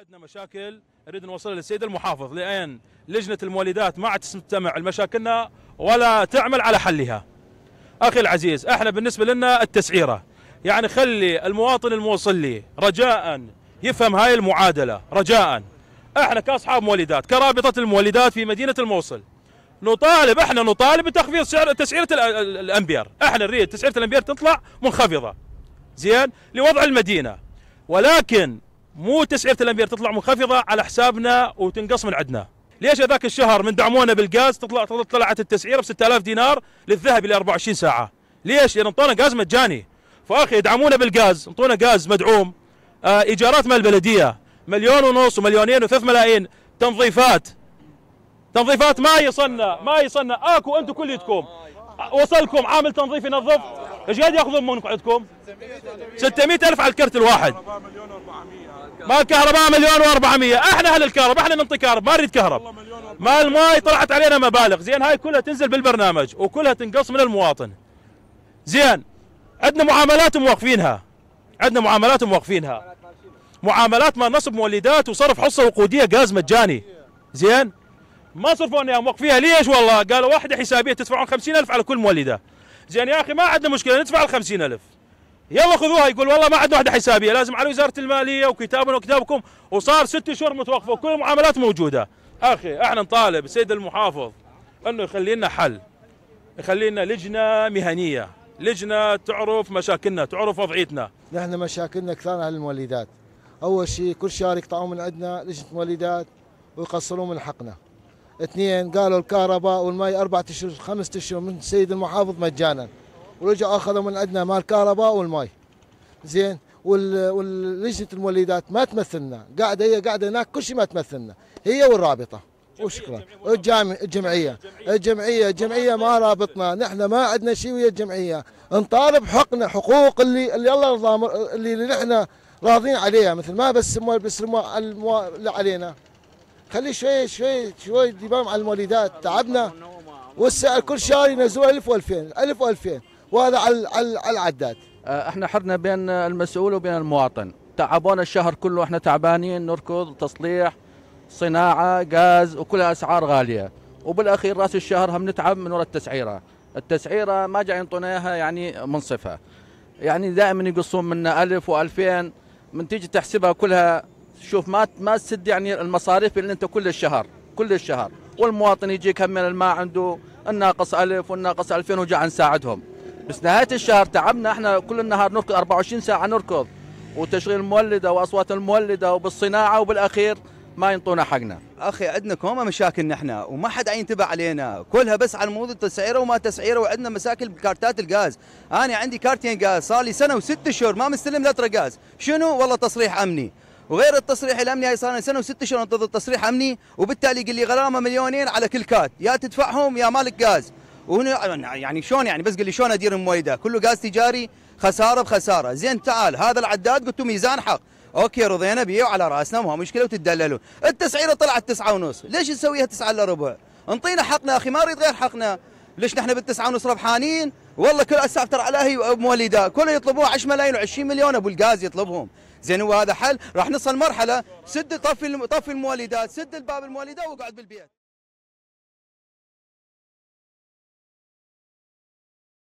عندنا مشاكل نريد نوصلها للسيد المحافظ لان لجنه المولدات ما عاد تستمع لمشاكلنا ولا تعمل على حلها. اخي العزيز احنا بالنسبه لنا التسعيره يعني خلي المواطن الموصلي رجاء يفهم هاي المعادله رجاء احنا كاصحاب مولدات كرابطه المولدات في مدينه الموصل نطالب احنا نطالب بتخفيض سعر تسعيره الامبير احنا نريد تسعيره الامبير تطلع منخفضه زين لوضع المدينه ولكن مو تسعيره الامبير تطلع منخفضه على حسابنا وتنقص من عندنا ليش هذاك الشهر من دعمونا بالغاز تطلع طلعت التسعيره ب 6000 دينار للذهب الى 24 ساعه ليش لان انطونا غاز مجاني فاخي يدعمونا بالغاز انطونا غاز مدعوم آه ايجارات مال البلديه مليون ونص ومليونين وثلاث ملايين تنظيفات تنظيفات ما يصنع ما يصنع اكو انتم كليتكم وصلكم عامل تنظيف ينظف ايش قاعد ياخذون من عندكم 600 الف على الكرت الواحد ما الكهرباء مليون و400 احنا اهل الكهرباء احنا ننطي كهرب ما نريد كهرب ما الماي طلعت علينا مبالغ زين هاي كلها تنزل بالبرنامج وكلها تنقص من المواطن زين عندنا معاملات موقفينها عندنا معاملات موقفينها معاملات ما نصب مولدات وصرف حصه وقوديه غاز مجاني زين ما صرفونا يا موقفيها ليش والله قالوا واحده حسابيه تدفعون 50000 على كل مولده زين يا اخي ما عندنا مشكله ندفع ال 50000 يلا خذوها يقول والله ما عندنا وحده حسابيه لازم على وزاره الماليه وكتابنا وكتابكم وصار ست شهور متوقفه وكل المعاملات موجوده اخي احنا نطالب السيد المحافظ انه يخلي لنا حل يخلي لنا لجنه مهنيه لجنه تعرف مشاكلنا تعرف وضعيتنا نحن مشاكلنا كثار على المولدات اول شيء كل شهر يقطعوا من عندنا لجنه مولدات ويقصروا من حقنا اثنين قالوا الكهرباء والماء اربع اشهر خمس اشهر من السيد المحافظ مجانا ورجعوا اخذوا من عندنا مال الكهرباء والماي زين ولجنه المولدات ما تمثلنا قاعده هي قاعده هناك كل شيء ما تمثلنا هي والرابطه وشكرا الجمعيه الجمعيه الجمعيه الجمعيه ما رابطنا نحن ما عندنا شيء ويا الجمعيه نطالب حقنا حقوق اللي اللي الله اللي, اللي نحن راضين عليها مثل ما بس بس اللي علينا خلي شوي شوي شوي دبام على المولدات تعبنا والسعر كل شهر ينزلوا 1000 و2000 1000 و2000 وهذا على العداد آه، احنا حرنا بين المسؤول وبين المواطن تعبونا الشهر كله احنا تعبانين نركض تصليح صناعه غاز وكلها اسعار غاليه وبالاخير راس الشهر هم نتعب من وراء التسعيره التسعيره ما جاي ينطونا اياها يعني منصفه يعني دائما يقصون منا ألف و2000 من تيجي تحسبها كلها شوف ما ما تسد يعني المصاريف اللي انت كل الشهر كل الشهر والمواطن يجيك هم ما عنده الناقص ألف والناقص ألفين وجاء نساعدهم بس نهايه الشهر تعبنا احنا كل النهار نركض 24 ساعه نركض وتشغيل المولده واصوات المولده وبالصناعه وبالاخير ما ينطونا حقنا اخي عندنا كوما مشاكل نحن وما حد ينتبه علينا كلها بس على موضوع التسعيره وما تسعيره وعندنا مشاكل بكارتات الغاز انا عندي كارتين غاز صار لي سنه وست شهور ما مستلم لتر غاز شنو والله تصريح امني وغير التصريح الامني هاي صار سنه وست شهور انتظر تصريح امني وبالتالي قال لي غرامه مليونين على كل كات يا تدفعهم يا مالك غاز يعني شلون يعني بس قال لي شلون ادير المويده كله غاز تجاري خساره بخساره زين تعال هذا العداد قلت ميزان حق اوكي رضينا بيه وعلى راسنا ما مشكله وتدللوا التسعيره طلعت تسعة ونص ليش نسويها تسعة الا ربع انطينا حقنا اخي ما نريد غير حقنا ليش نحن بالتسعة ونص ربحانين والله كل اسعار ترى على هي مولده كله يطلبوها 10 ملايين و20 مليون ابو الغاز يطلبهم زين هو هذا حل راح نصل مرحله سد طفي طفي المولدات سد الباب المولدات واقعد بالبيت